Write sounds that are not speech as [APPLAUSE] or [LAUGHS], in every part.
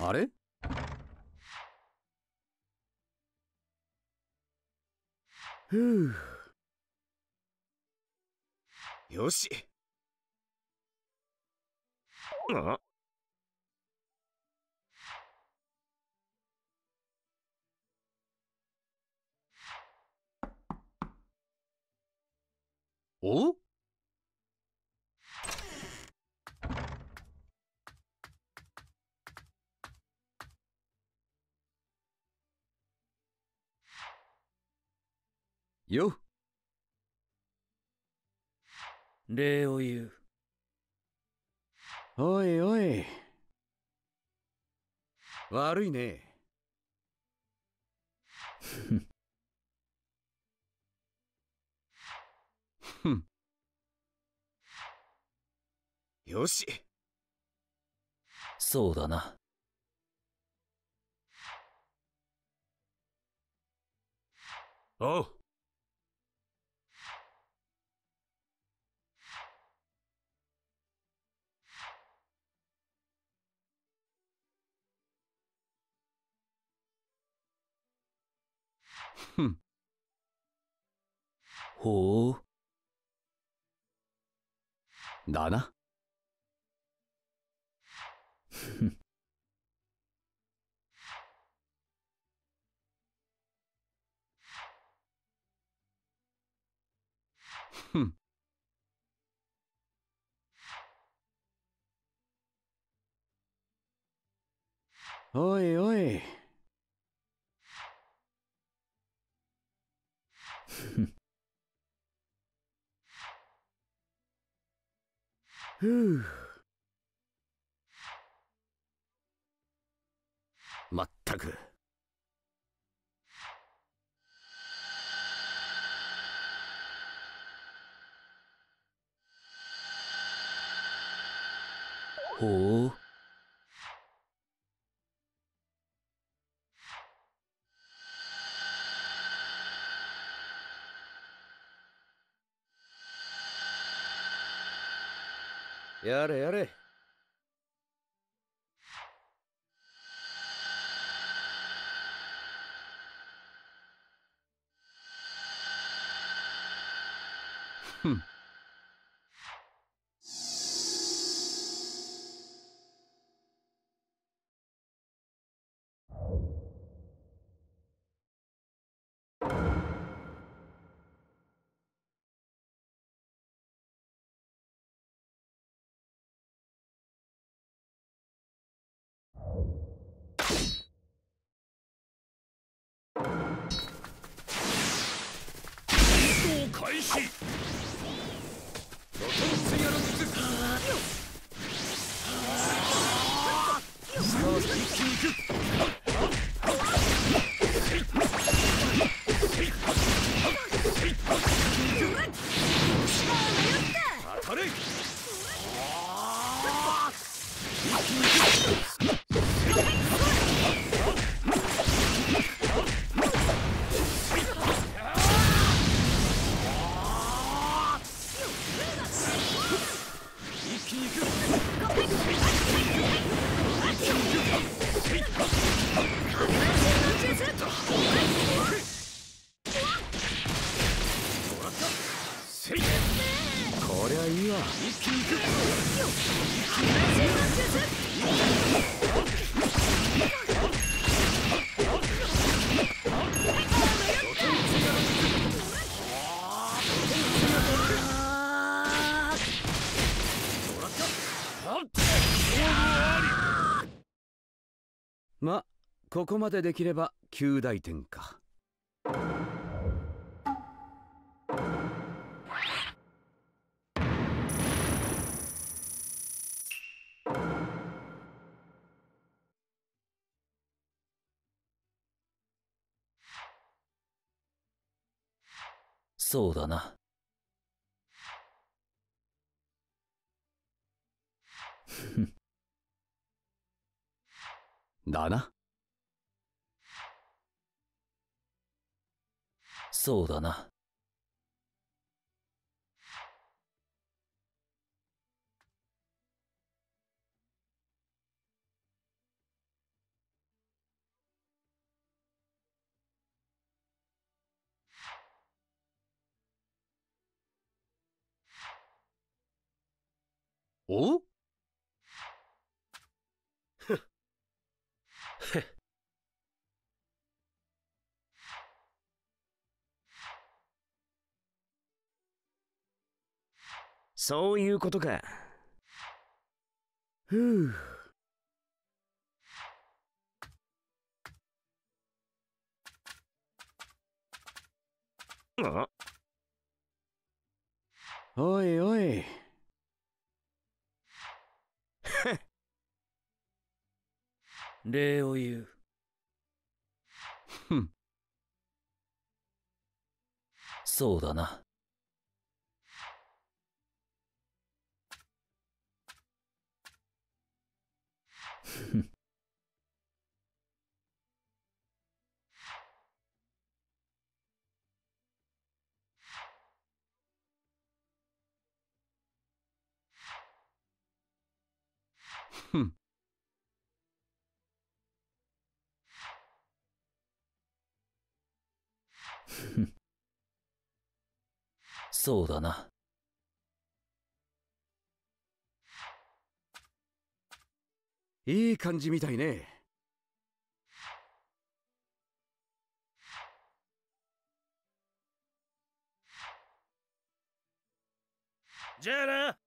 あれふうよしあおよ礼を言うおいおい悪いねよしそうだなおうほう。だな。ふん。おいおい。まったくやれやれふん開始さあここまでできれば9大点か。そうだな。[LAUGHS] だな。そうだな。おそういうことか。ふう。あおいおい。礼を言う。そうだな。Hmm. そうだな。いい感じみたいね。じゃあな。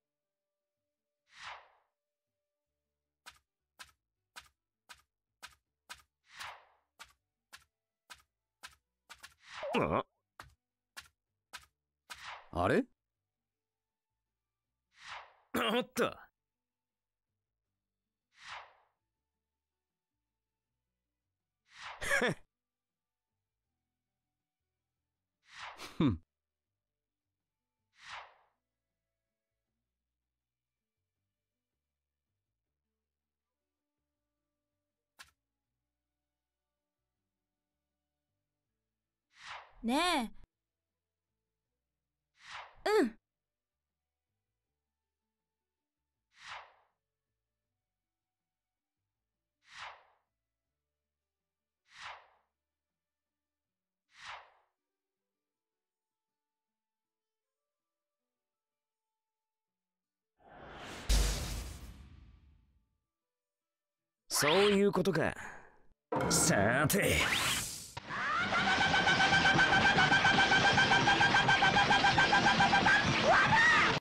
あれあ [LAUGHS] った。ふん。ねえうんそういうことかさて